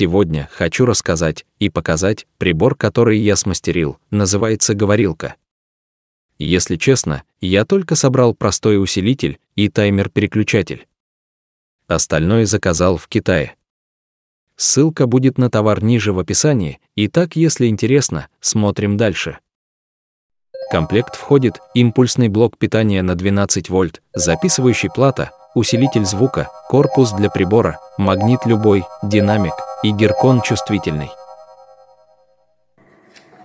Сегодня хочу рассказать и показать прибор, который я смастерил, называется говорилка. Если честно, я только собрал простой усилитель и таймер-переключатель. Остальное заказал в Китае. Ссылка будет на товар ниже в описании, и так, если интересно, смотрим дальше. комплект входит импульсный блок питания на 12 вольт, записывающий плата, усилитель звука, корпус для прибора, магнит любой, динамик, и геркон чувствительный.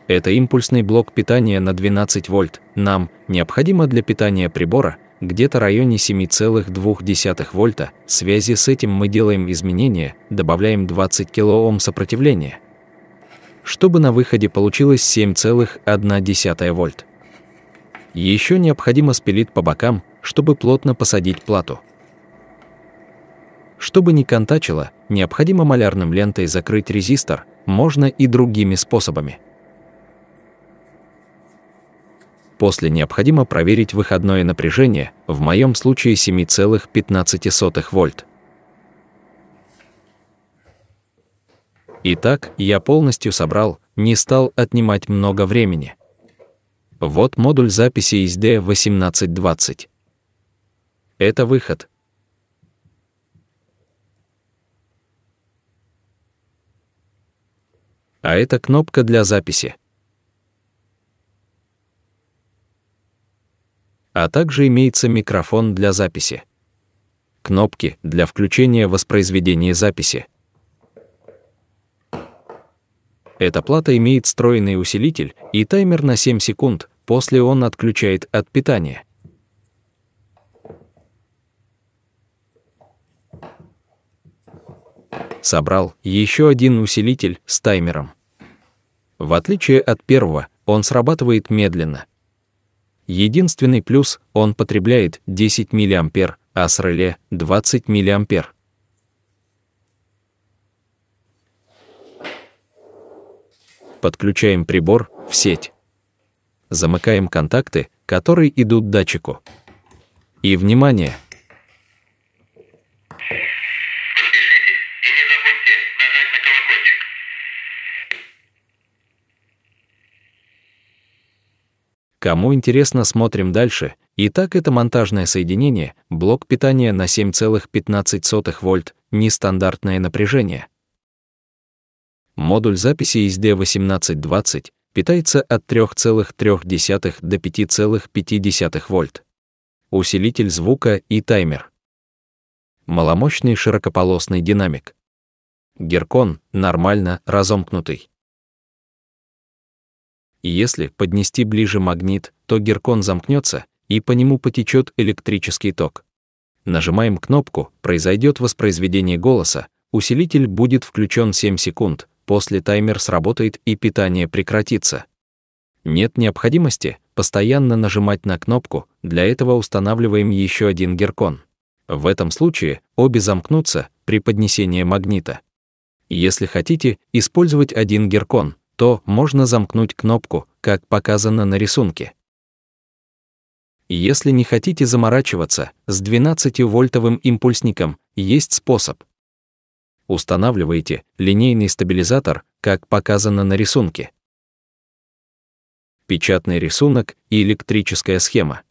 Это импульсный блок питания на 12 вольт. Нам необходимо для питания прибора где-то в районе 7,2 вольта. В связи с этим мы делаем изменения, добавляем 20 кОм сопротивления, чтобы на выходе получилось 7,1 вольт. Еще необходимо спилить по бокам, чтобы плотно посадить плату. Чтобы не контачило, необходимо малярным лентой закрыть резистор, можно и другими способами. После необходимо проверить выходное напряжение, в моем случае 7,15 вольт. Итак, я полностью собрал, не стал отнимать много времени. Вот модуль записи из D1820. Это выход, а это кнопка для записи. А также имеется микрофон для записи. Кнопки для включения воспроизведения записи. Эта плата имеет встроенный усилитель и таймер на 7 секунд, после он отключает от питания. Собрал еще один усилитель с таймером. В отличие от первого, он срабатывает медленно. Единственный плюс — он потребляет 10 мА, а с реле — 20 мА. Подключаем прибор в сеть. Замыкаем контакты, которые идут к датчику. И, внимание, Кому интересно, смотрим дальше. Итак, это монтажное соединение, блок питания на 7,15 вольт, нестандартное напряжение. Модуль записи SD1820 питается от 3,3 до 5,5 вольт. Усилитель звука и таймер. Маломощный широкополосный динамик. Геркон нормально разомкнутый и если поднести ближе магнит, то геркон замкнется и по нему потечет электрический ток. Нажимаем кнопку, произойдет воспроизведение голоса, усилитель будет включен 7 секунд, после таймер сработает и питание прекратится. Нет необходимости постоянно нажимать на кнопку, для этого устанавливаем еще один геркон. В этом случае обе замкнутся при поднесении магнита. Если хотите использовать один геркон, то можно замкнуть кнопку, как показано на рисунке. Если не хотите заморачиваться, с 12-вольтовым импульсником есть способ. Устанавливайте линейный стабилизатор, как показано на рисунке. Печатный рисунок и электрическая схема.